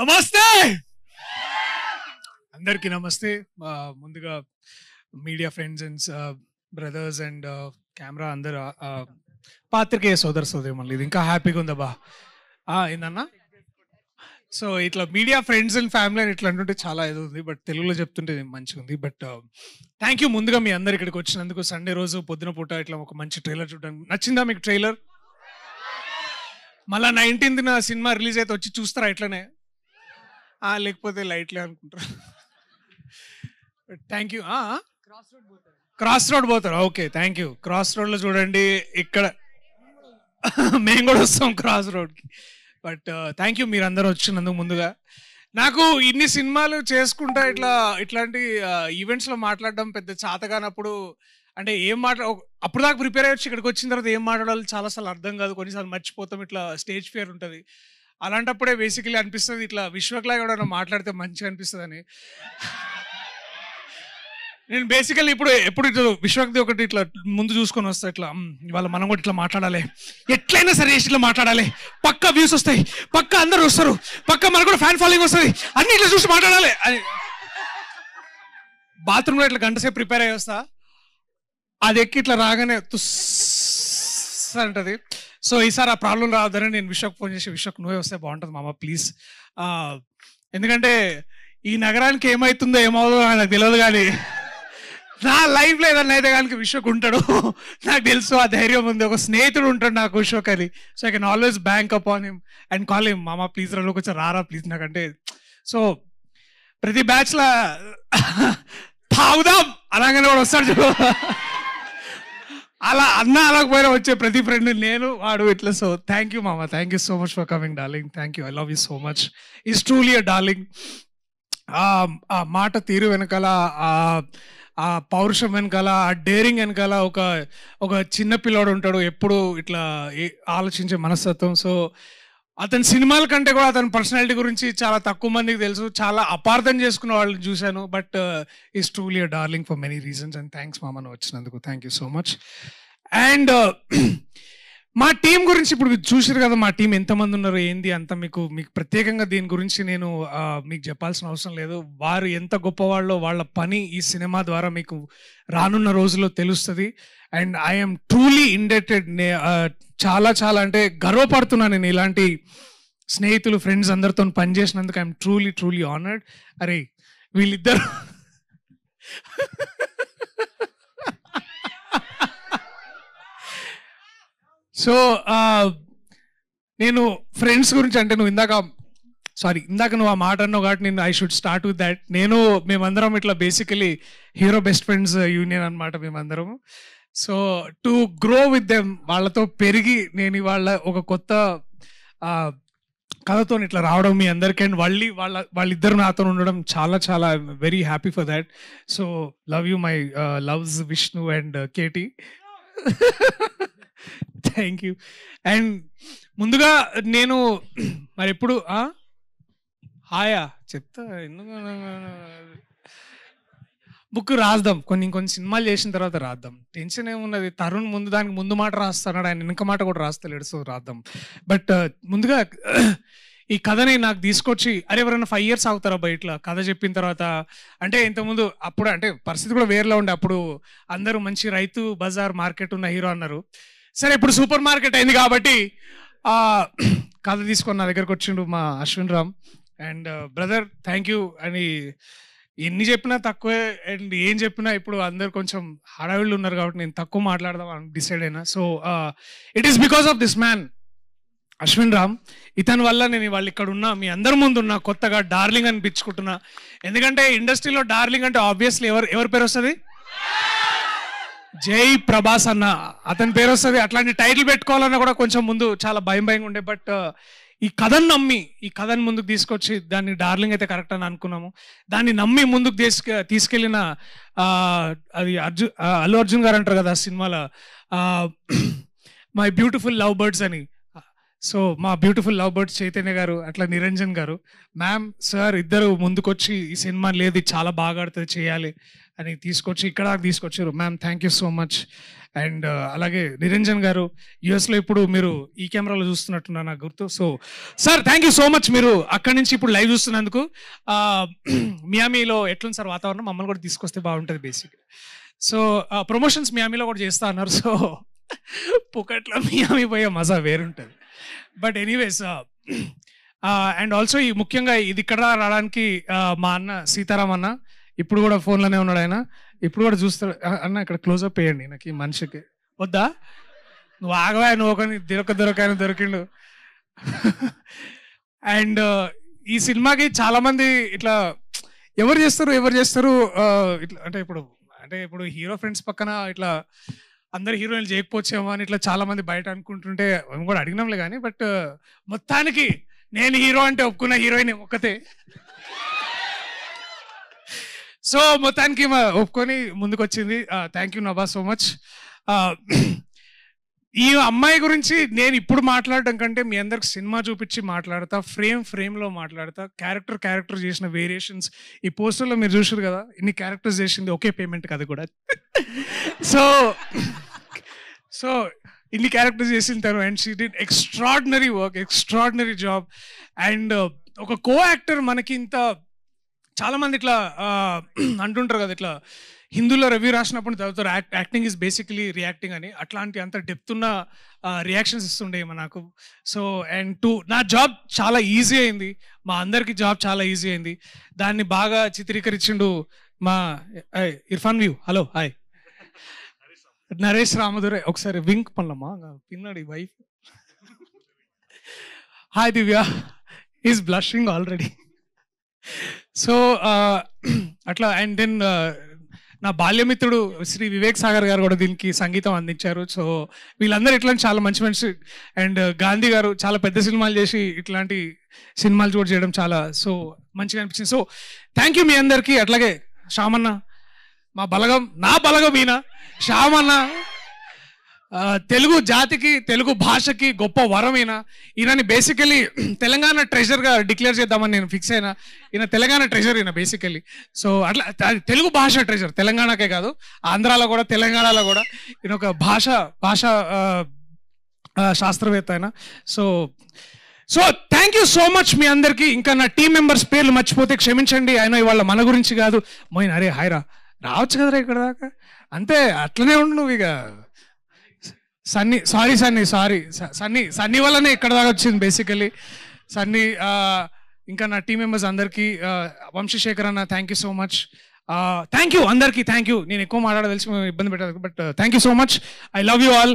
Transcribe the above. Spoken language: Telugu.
నమస్తే అందరికీ నమస్తే ముందుగా media friends and brothers and camera అందరు పాత్రికేయ సోదర సోదరి మళ్ళీ ఇది ఇంకా హ్యాపీగా ఉందబ్బా ఏందన్నా సో ఇట్లా మీడియా ఫ్రెండ్స్ అండ్ ఫ్యామిలీ అని ఇట్లా అంటుంటే చాలా ఏదో ఉంది బట్ తెలుగులో చెప్తుంటే మంచిగా ఉంది బట్ థ్యాంక్ యూ ముందుగా మీ అందరు ఇక్కడికి వచ్చినందుకు సండే రోజు పొద్దున పూట ఇట్లా ఒక మంచి ట్రైలర్ చూడడానికి నచ్చిందా మీకు ట్రైలర్ మళ్ళీ నైన్టీన్త్ సినిమా రిలీజ్ అయితే వచ్చి చూస్తారా ఇట్లనే లేకపోతే లైట్లే అనుకుంటారు థ్యాంక్ యూ క్రాస్ రోడ్ పోతారు ఓకే థ్యాంక్ యూ క్రాస్ రోడ్లో చూడండి ఇక్కడ మేము కూడా వస్తాం క్రాస్ రోడ్కి బట్ థ్యాంక్ యూ మీరు అందరూ వచ్చినందుకు ముందుగా నాకు ఇన్ని సినిమాలు చేసుకుంటా ఇట్లా ఇట్లాంటి ఈవెంట్స్లో మాట్లాడడం పెద్ద చాతగానప్పుడు అంటే ఏం మాట్లా అప్పుడు దాకా ప్రిపేర్ అయ్యొచ్చు ఇక్కడికి వచ్చిన తర్వాత ఏం మాట్లాడాలి చాలాసార్లు అర్థం కాదు కొన్నిసార్లు మర్చిపోతాం ఇట్లా స్టేజ్ ఫియర్ ఉంటుంది అలాంటప్పుడే బేసికలీ అనిపిస్తుంది ఇట్లా విశ్వక్లా ఎవడన్నా మాట్లాడితే మంచిగా అనిపిస్తుంది అని నేను బేసికల్లీ ఇప్పుడు ఎప్పుడు ఇట్లా విశ్వక్తి ఒకటి ఇట్లా ముందు చూసుకొని వస్తా ఇట్లా ఇవాళ మనం కూడా ఇట్లా మాట్లాడాలి ఎట్లయినా సరే ఇట్లా మాట్లాడాలి పక్క వ్యూస్ వస్తాయి పక్క అందరు వస్తారు పక్క మనకు కూడా ఫ్యాన్ ఫాలోయింగ్ వస్తుంది అన్ని ఇట్లా చూసి మాట్లాడాలి అని బాత్రూంలో ఇట్లా గంట సేపు ప్రిపేర్ అయ్యి వస్తా అది ఎక్కి ఇట్లా రాగానే తుస్ అంటది సో ఈసారి ఆ ప్రాబ్లం రాదని నేను విషకు ఫోన్ చేసి విషకు నువ్వే వస్తే బాగుంటుంది మామ ప్లీజ్ ఎందుకంటే ఈ నగరానికి ఏమవుతుందో ఏమవుతుందో నాకు తెలియదు కానీ నా లైఫ్లో ఏదన్నా అయితే కానీ విశ్వక్ ఉంటాడు నాకు తెలుసు ఆ ధైర్యం ఉంది ఒక స్నేహితుడు ఉంటాడు నాకు విశ్వక్ అది so I can always bank up on him and call him మామ ప్లీజ్ రాలో కొంచెం రారా ప్లీజ్ నాకంటే సో ప్రతి బ్యాచ్లో తాగుదాం అలాగనే కూడా వస్తాడు అలా అన్న అలాగపోయినా వచ్చే ప్రతి ఫ్రెండ్ నేను వాడు ఇట్లా సో థ్యాంక్ యూ మామా thank you so much for coming darling thank you I love you so much is truly a darling ఆ మాట తీరు వెనకాల ఆ పౌరుషం వెనకాల ఆ డేరింగ్ వెనకాల ఒక ఒక చిన్న పిల్లోడు ఉంటాడు ఎప్పుడు ఇట్లా ఆలోచించే మనస్తత్వం సో అతని సినిమాల కంటే కూడా అతని పర్సనాలిటీ గురించి చాలా తక్కువ మందికి తెలుసు చాలా అపార్థం చేసుకున్న వాళ్ళని చూశాను but is truly a darling for many reasons and thanks మామను వచ్చినందుకు thank you so much and మా టీం గురించి ఇప్పుడు చూసారు కదా మా టీం ఎంతమంది ఉన్నారు ఏంది అంత మీకు మీకు ప్రత్యేకంగా దీని గురించి నేను మీకు చెప్పాల్సిన అవసరం లేదు వారు ఎంత గొప్పవాళ్ళో వాళ్ళ పని ఈ సినిమా ద్వారా మీకు రానున్న రోజుల్లో తెలుస్తుంది అండ్ ఐఎమ్ ట్రూలీ ఇండెక్టెడ్ చాలా చాలా అంటే గర్వపడుతున్నాను నేను ఇలాంటి స్నేహితులు ఫ్రెండ్స్ అందరితో పనిచేసినందుకు ఐఎమ్ ట్రూలీ ట్రూలీ ఆనర్డ్ అరే వీళ్ళిద్దరు సో నేను ఫ్రెండ్స్ గురించి అంటే నువ్వు ఇందాక సారీ ఇందాక నువ్వు ఆ మాట అన్నావు కాబట్టి నేను I should start with that నేను మేమందరం ఇట్లా basically hero best friends union అనమాట మేమందరం so to grow with them వాళ్ళతో పెరిగి నేను ఇవాళ ఒక కొత్త కథతో ఇట్లా రావడం మీ అందరికీ అండ్ మళ్ళీ వాళ్ళ వాళ్ళిద్దరు నాతో ఉండడం చాలా చాలా very happy for that so love you my loves Vishnu and KT thank you and ముందుగా నేను మరి ఎప్పుడు హాయా చెప్తా ఎందుకు బుక్ రాద్దాం కొన్ని కొన్ని సినిమాలు చేసిన తర్వాత రాద్దాం టెన్షన్ ఏమున్నది తరుణ్ ముందు దానికి ముందు మాట రాస్తున్నాడు ఆయన వెనుక మాట కూడా రాస్తలేడు సో రాద్దాం బట్ uh, ముందుగా ఈ కథని నాకు తీసుకొచ్చి అరే ఎవరైనా ఫైవ్ ఇయర్స్ అవుతారా బయట కథ చెప్పిన తర్వాత అంటే ఇంతకుముందు అప్పుడు అంటే పరిస్థితి కూడా వేరులో ఉండే అప్పుడు అందరూ మంచి రైతు బజార్ మార్కెట్ ఉన్న హీరో అన్నారు సరే ఇప్పుడు సూపర్ మార్కెట్ అయింది కాబట్టి కథ తీసుకొని నా దగ్గరకు వచ్చిండు మా Ashwin Ram and brother thank you అని ఎన్ని చెప్పినా తక్కువే అండ్ ఏం చెప్పినా ఇప్పుడు అందరు కొంచెం హడావిళ్ళు ఉన్నారు కాబట్టి నేను తక్కువ మాట్లాడదాం డిసైడ్ అయినా so it is because of this man Ashwin Ram ఇతని వల్ల నేను ఇవాళ ఇక్కడ ఉన్నా మీ అందరి ముందు ఉన్నా కొత్తగా డార్లింగ్ అనిపించుకుంటున్నా ఎందుకంటే ఇండస్ట్రీలో డార్లింగ్ అంటే ఆబ్వియస్లీ ఎవరు ఎవరి పేరు వస్తుంది జై ప్రభాస్ అన్న అతని పేరు వస్తుంది అట్లాంటి టైటిల్ పెట్టుకోవాలన్నా కూడా కొంచెం ముందు చాలా భయం భయంగా ఉండే బట్ uh, ఈ కథను నమ్మి ఈ కథను ముందుకు తీసుకొచ్చి దాన్ని డార్లింగ్ అయితే కరెక్ట్ అని అనుకున్నాము దాన్ని నమ్మి ముందుకు తీసుక తీసుకెళ్ళిన అది అర్జున్ అల్లు అర్జున్ గారు అంటారు కదా సినిమాలో మై బ్యూటిఫుల్ లవ్ బర్డ్స్ అని సో మా బ్యూటిఫుల్ లవ్ బర్డ్స్ చైతన్య గారు అట్లా నిరంజన్ గారు మ్యామ్ సార్ ఇద్దరు ముందుకొచ్చి ఈ సినిమా లేదు చాలా బాగా ఆడుతుంది చేయాలి అని తీసుకొచ్చి ఇక్కడ తీసుకొచ్చారు ma'am thank you so much and uh, అలాగే నిరంజన్ గారు యుఎస్లో ఇప్పుడు మీరు ఈ కెమెరాలో చూస్తున్నట్టున్నారు నాకు గుర్తు so sir thank you so much మీరు అక్కడి నుంచి ఇప్పుడు లైవ్ చూస్తున్నందుకు మియామీలో ఎట్లుంది సార్ వాతావరణం మమ్మల్ని కూడా తీసుకొస్తే బాగుంటుంది బేసిక్ సో ప్రమోషన్స్ మియామీలో కూడా చేస్తా అన్నారు సో పుకట్లో మియామీ పోయే మజా వేరుంటుంది బట్ ఎనీవేస్ అండ్ ఆల్సో ఈ ముఖ్యంగా ఇది ఇక్కడ రావడానికి uh, మా అన్న సీతారాం అన్న ఇప్పుడు కూడా ఫోన్లోనే ఉన్నాడు ఆయన ఇప్పుడు కూడా చూస్తాడు అన్న ఇక్కడ క్లోజ్అప్ వేయండి నాకు ఈ మనిషికి వద్దా నువ్వు ఆగవా నువ్వు ఒకని దొరక ఆయన దొరికిండు అండ్ uh, ఈ సినిమాకి చాలామంది ఇట్లా ఎవరు చేస్తారు ఎవరు చేస్తారు uh, ఇట్లా అంటే ఇప్పుడు అంటే ఇప్పుడు హీరో ఫ్రెండ్స్ పక్కన ఇట్లా అందరు హీరోయిన్లు చేయకపోవచ్చేమో అని ఇట్లా చాలా మంది బయట అనుకుంటుంటే మేము కూడా అడిగినాంలే కానీ బట్ uh, మొత్తానికి నేను హీరో అంటే ఒప్పుకున్న హీరోయిన్ ఒక్కతే సో మొత్తానికి ఒప్పుకొని ముందుకు వచ్చింది thank you Nabha so much ఈ అమ్మాయి గురించి నేను ఇప్పుడు మాట్లాడడం కంటే మీ అందరికి సినిమా చూపించి మాట్లాడతా ఫ్రేమ్ ఫ్రేమ్లో మాట్లాడతా క్యారెక్టర్ క్యారెక్టర్ చేసిన వేరియేషన్స్ ఈ పోస్టర్లో మీరు చూసారు కదా ఇన్ని క్యారెక్టర్స్ చేసింది ఒకే పేమెంట్ కదా కూడా సో సో ఇన్ని క్యారెక్టర్స్ చేసిన తను and she did extraordinary work extraordinary job and ఒక కో యాక్టర్ మనకి ఇంత చాలామంది ఇట్లా అంటుంటారు కదా ఇట్లా హిందువుల రవి రాసినప్పుడు చదువుతారు యాక్టింగ్ ఈజ్ బేసిక్లీ రియాక్టింగ్ అని అట్లాంటి అంత డెప్త్ ఉన్న రియాక్షన్స్ ఇస్తుండేవి నాకు సో అండ్ టూ నా జాబ్ చాలా ఈజీ అయింది మా అందరికీ జాబ్ చాలా ఈజీ అయింది దాన్ని బాగా చిత్రీకరించిండు మా ఇర్ఫాన్ వ్యూ హలో హాయ్ నరేష్ రామదురే ఒకసారి వింక్ పనులమ్మా పిన్నాడు wife hi Divya is blushing already so అట్లా అండ్ దెన్ నా బాల్యమిత్రుడు శ్రీ వివేక్ సాగర్ గారు కూడా దీనికి సంగీతం అందించారు సో వీళ్ళందరూ ఇట్లాంటి చాలా మంచి మంచి అండ్ గాంధీ గారు చాలా పెద్ద సినిమాలు చేసి ఇట్లాంటి సినిమాలు కూడా చేయడం చాలా సో మంచిగా అనిపించింది సో థ్యాంక్ యూ మీ అందరికీ అట్లాగే శ్యామన్న మా బలగం నా బలగం ఈయన శ్యామన్న తెలుగు జాతికి తెలుగు భాషకి గొప్ప వరమైనా ఈయనని బేసికలీ తెలంగాణ ట్రెజర్గా డిక్లేర్ చేద్దామని నేను ఫిక్స్ అయినా ఈయన తెలంగాణ ట్రెజర్ ఈయన బేసికలీ సో అట్లా తెలుగు భాష ట్రెజర్ తెలంగాణకే కాదు ఆంధ్రాలో కూడా తెలంగాణలో కూడా ఈయన ఒక భాష భాష శాస్త్రవేత్త అయినా so so thank you so much మీ అందరికీ ఇంకా నా టీం మెంబర్స్ పేర్లు మర్చిపోతే క్షమించండి ఆయన ఇవాళ మన గురించి కాదు మోయిన్ అరే హాయ్ రావచ్చు కదరా ఇక్కడ దాకా అంతే అట్లనే ఉండు నువ్వు ఇక Sunny sorry Sunny sorry Sunny Sunny వల్లనే ఇక్కడ దాకా వచ్చింది బేసికలీ సన్నీ ఇంకా నా టీం మెంబర్స్ అందరికీ వంశశేఖర్ అన్న thank you so much thank you అందరికీ థ్యాంక్ యూ నేను ఎక్కువ మాట్లాడదలిసి ఇబ్బంది పెట్టాలి but thank you so much I love you all